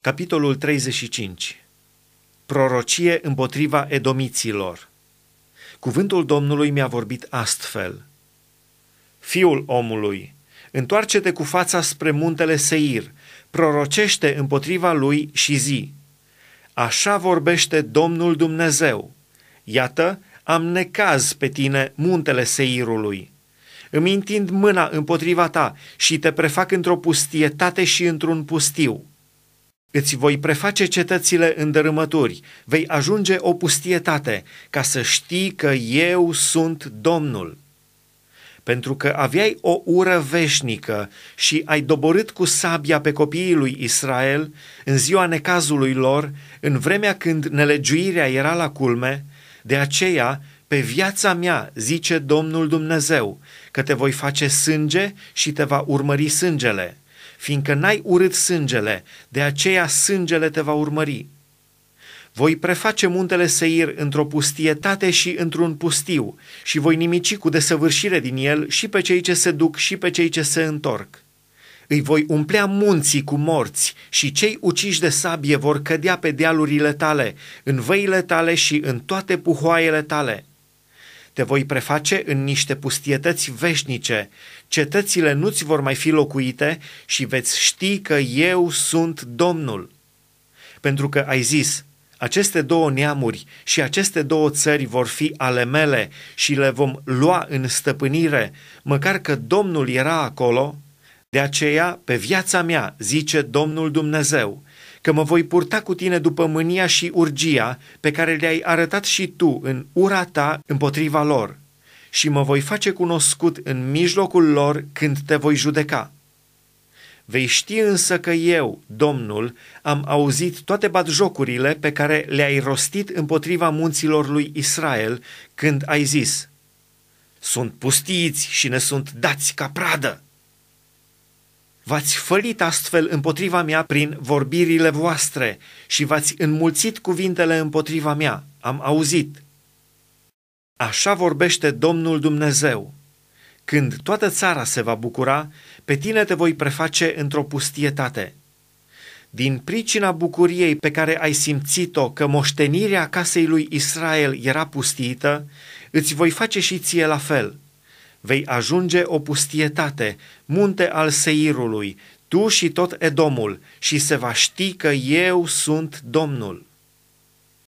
Capitolul 35. Prorocie împotriva edomiților. Cuvântul Domnului mi-a vorbit astfel. Fiul omului, întoarce-te cu fața spre muntele Seir, prorocește împotriva lui și zi. Așa vorbește Domnul Dumnezeu. Iată, am necaz pe tine muntele Seirului. Îmi întind mâna împotriva ta și te prefac într-o pustietate și într-un pustiu Îți voi preface cetățile în dărâmături, vei ajunge o pustietate, ca să știi că eu sunt Domnul. Pentru că aveai o ură veșnică și ai doborât cu sabia pe copiii lui Israel în ziua necazului lor, în vremea când nelegiuirea era la culme, de aceea pe viața mea, zice Domnul Dumnezeu, că te voi face sânge și te va urmări sângele fiindcă n-ai urât sângele, de aceea sângele te va urmări. Voi preface muntele Seir într-o pustietate și într-un pustiu și voi nimici cu desăvârșire din el și pe cei ce se duc și pe cei ce se întorc. Îi voi umplea munții cu morți și cei uciși de sabie vor cădea pe dealurile tale, în văile tale și în toate puhoaiele tale – te voi preface în niște pustietăți veșnice, cetățile nu-ți vor mai fi locuite și veți ști că eu sunt Domnul. Pentru că ai zis, aceste două neamuri și aceste două țări vor fi ale mele și le vom lua în stăpânire, măcar că Domnul era acolo, de aceea, pe viața mea, zice Domnul Dumnezeu, că mă voi purta cu tine după mânia și urgia pe care le-ai arătat și tu în ura ta împotriva lor și mă voi face cunoscut în mijlocul lor când te voi judeca. Vei ști însă că eu, Domnul, am auzit toate batjocurile pe care le-ai rostit împotriva munților lui Israel când ai zis, Sunt pustiți și ne sunt dați ca pradă!' V-ați fălit astfel împotriva mea prin vorbirile voastre și v-ați înmulțit cuvintele împotriva mea. Am auzit. Așa vorbește Domnul Dumnezeu. Când toată țara se va bucura, pe tine te voi preface într-o pustietate. Din pricina bucuriei pe care ai simțit-o că moștenirea casei lui Israel era pustită, îți voi face și ție la fel – Vei ajunge o pustietate, munte al Seirului, tu și tot Edomul, și se va ști că eu sunt Domnul.